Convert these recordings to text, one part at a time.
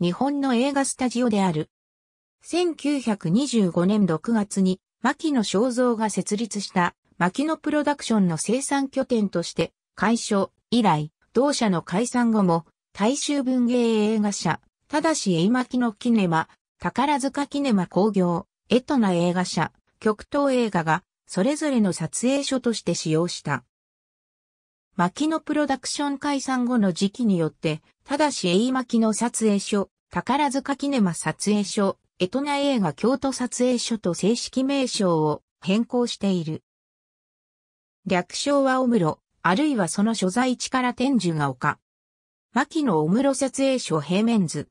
日本の映画スタジオである。1925年6月に、牧野正造が設立した牧野プロダクションの生産拠点として、解消以来、同社の解散後も、大衆文芸映画社、ただし絵巻のキネマ、宝塚キネマ工業、エトナ映画社、極東映画が、それぞれの撮影所として使用した。牧野プロダクション解散後の時期によって、ただし栄牧野撮影所、宝塚キネマ撮影所、エトナ映画京都撮影所と正式名称を変更している。略称はオムロ、あるいはその所在地から天寿が丘。牧野オムロ撮影所平面図。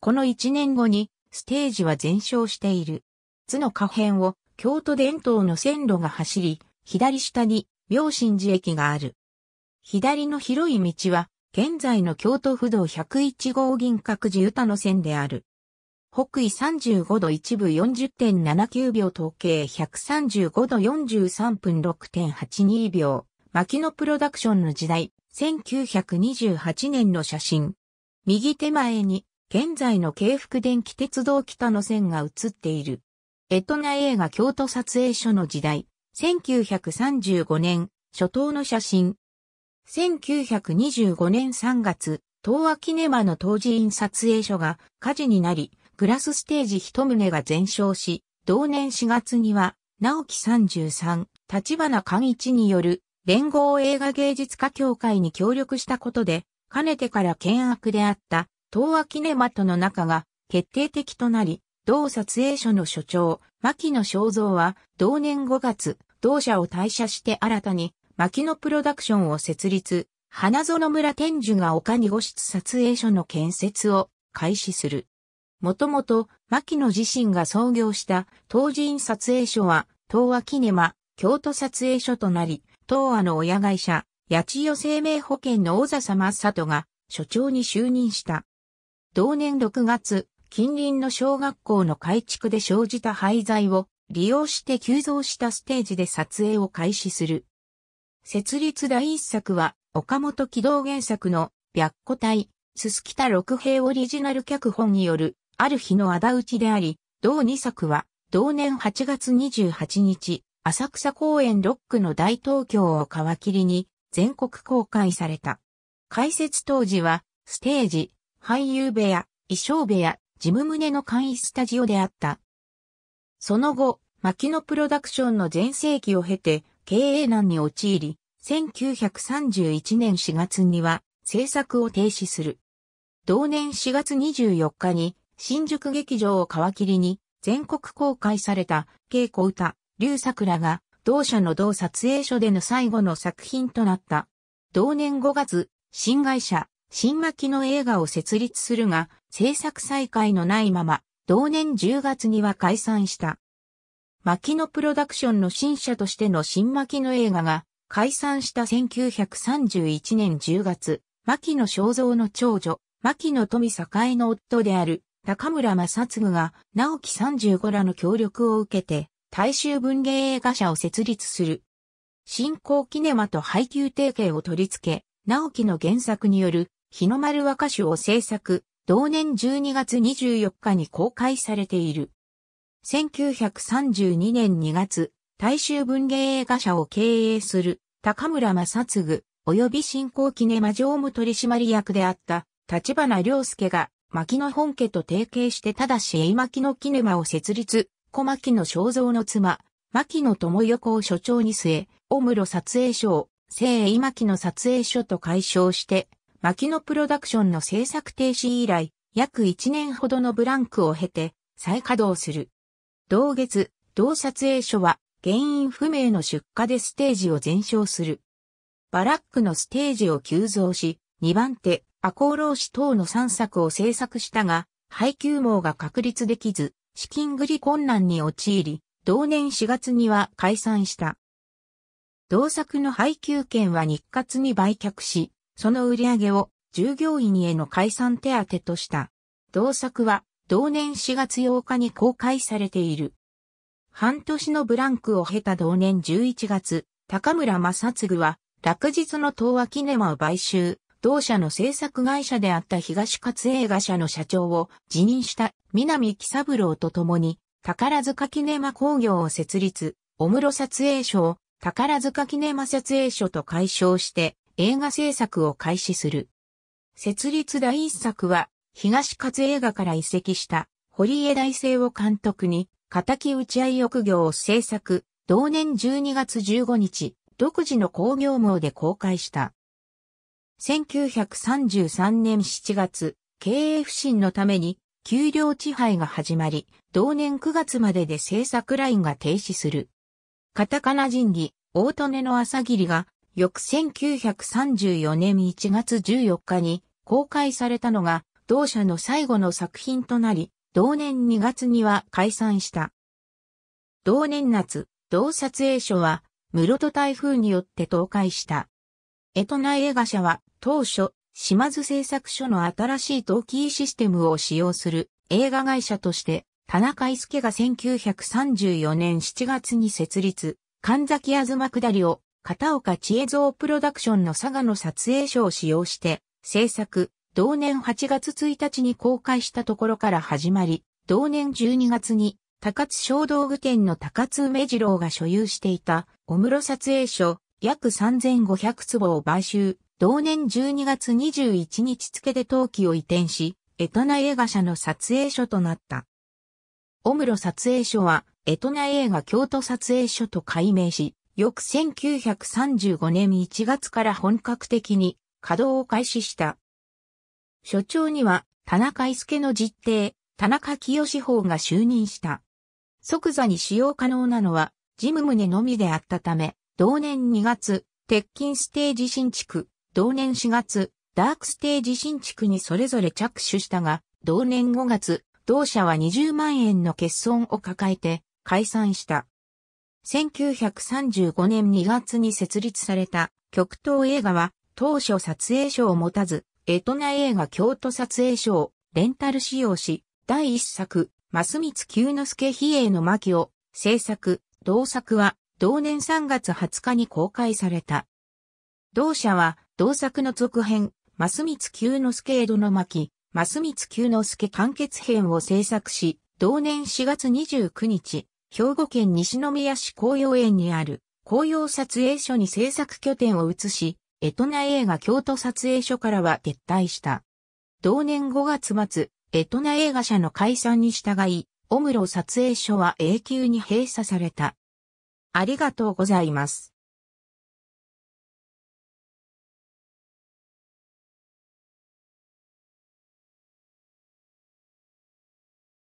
この1年後に、ステージは全焼している。図の下辺を、京都伝統の線路が走り、左下に、明神寺駅がある。左の広い道は、現在の京都府道101号銀閣寺歌の線である。北緯35度一部40.79秒統計135度43分6.82秒。牧野プロダクションの時代、1928年の写真。右手前に、現在の京福電気鉄道北の線が写っている。エトナ映画京都撮影所の時代、1935年、初頭の写真。1925年3月、東亜キネマの当時院撮影所が火事になり、グラスステージ一棟が全焼し、同年4月には、直木33、立花寛一による連合映画芸術家協会に協力したことで、かねてから険悪であった東亜キネマとの仲が決定的となり、同撮影所の所長、牧野正造は同年5月、同社を退社して新たに牧野プロダクションを設立、花園村天寿が丘にご室撮影所の建設を開始する。もともと、牧野自身が創業した東人撮影所は、東亜キネマ、京都撮影所となり、東亜の親会社、八千代生命保険の王座様里が所長に就任した。同年6月、近隣の小学校の改築で生じた廃材を利用して急増したステージで撮影を開始する。設立第一作は、岡本軌道原作の、白虎隊、すすきた六平オリジナル脚本による、ある日の仇討ちであり、同二作は、同年8月28日、浅草公園ロックの大東京を皮切りに、全国公開された。開設当時は、ステージ、俳優部屋、衣装部屋、事務胸の簡易スタジオであった。その後、牧野プロダクションの全盛期を経て、経営難に陥り、1931年4月には制作を停止する。同年4月24日に新宿劇場を皮切りに全国公開された稽古歌、竜桜が同社の同撮影所での最後の作品となった。同年5月、新会社、新巻の映画を設立するが、制作再開のないまま、同年10月には解散した。牧野プロダクションの新社としての新牧野映画が解散した1931年10月、牧野正造の長女、牧野富栄の夫である高村正嗣が直木35らの協力を受けて大衆文芸映画社を設立する。新興キネマと配給提携を取り付け、直木の原作による日の丸和歌集を制作、同年12月24日に公開されている。1932年2月、大衆文芸映画社を経営する高村正嗣及び新興キネマ常務取締役であった立花良介が牧野本家と提携してただし絵木のキネマを設立、小牧野正造の妻、牧野智横を所長に据え、大室撮影所を聖絵牧野撮影所と解消して、牧野プロダクションの制作停止以来、約1年ほどのブランクを経て再稼働する。同月、同撮影所は、原因不明の出火でステージを全焼する。バラックのステージを急増し、2番手、赤穂浪士等の3作を制作したが、配給網が確立できず、資金繰り困難に陥り、同年4月には解散した。同作の配給権は日活に売却し、その売り上げを従業員への解散手当とした。同作は同年4月8日に公開されている。半年のブランクを経た同年11月、高村正嗣は、落日の東和キネマを買収、同社の制作会社であった東勝映画社の社長を辞任した南木三郎と共に、宝塚キネマ工業を設立、小室撮影所を宝塚キネマ撮影所と解消して映画制作を開始する。設立第一作は東勝映画から移籍した堀江大生を監督に、敵打ち合い翼業を制作、同年12月15日、独自の工業網で公開した。1933年7月、経営不振のために、給料地配が始まり、同年9月までで制作ラインが停止する。カタカナ人技、大利根の朝霧が、翌1934年1月14日に公開されたのが、同社の最後の作品となり、同年2月には解散した。同年夏、同撮影所は、室戸台風によって倒壊した。江戸内映画社は、当初、島津製作所の新しい陶器システムを使用する映画会社として、田中伊助が1934年7月に設立、神崎あずま下りを片岡千恵蔵プロダクションの佐賀の撮影所を使用して、制作、同年8月1日に公開したところから始まり、同年12月に高津小道具店の高津梅次郎が所有していた小室撮影所約3500坪を買収、同年12月21日付で陶器を移転し、エトナ映画社の撮影所となった。小室撮影所は、エトナ映画京都撮影所と改名し、翌1935年1月から本格的に稼働を開始した。所長には、田中伊助の実弟、田中清志法が就任した。即座に使用可能なのは、事務棟のみであったため、同年2月、鉄筋ステージ新築、同年4月、ダークステージ新築にそれぞれ着手したが、同年5月、同社は20万円の欠損を抱えて解散した。1935年2月に設立された極東映画は当初撮影所を持たずエトナ映画京都撮影所レンタル使用し、第一作、増光久之助比叡の巻を制作、同作は同年3月20日に公開された。同社は同作の続編、増光久之助江戸の巻、増光久之助完結編を制作し、同年4月29日、兵庫県西宮市紅葉園にある紅葉撮影所に制作拠点を移し、エトナ映画京都撮影所からは撤退した。同年5月末、エトナ映画社の解散に従い、オムロ撮影所は永久に閉鎖された。ありがとうございます。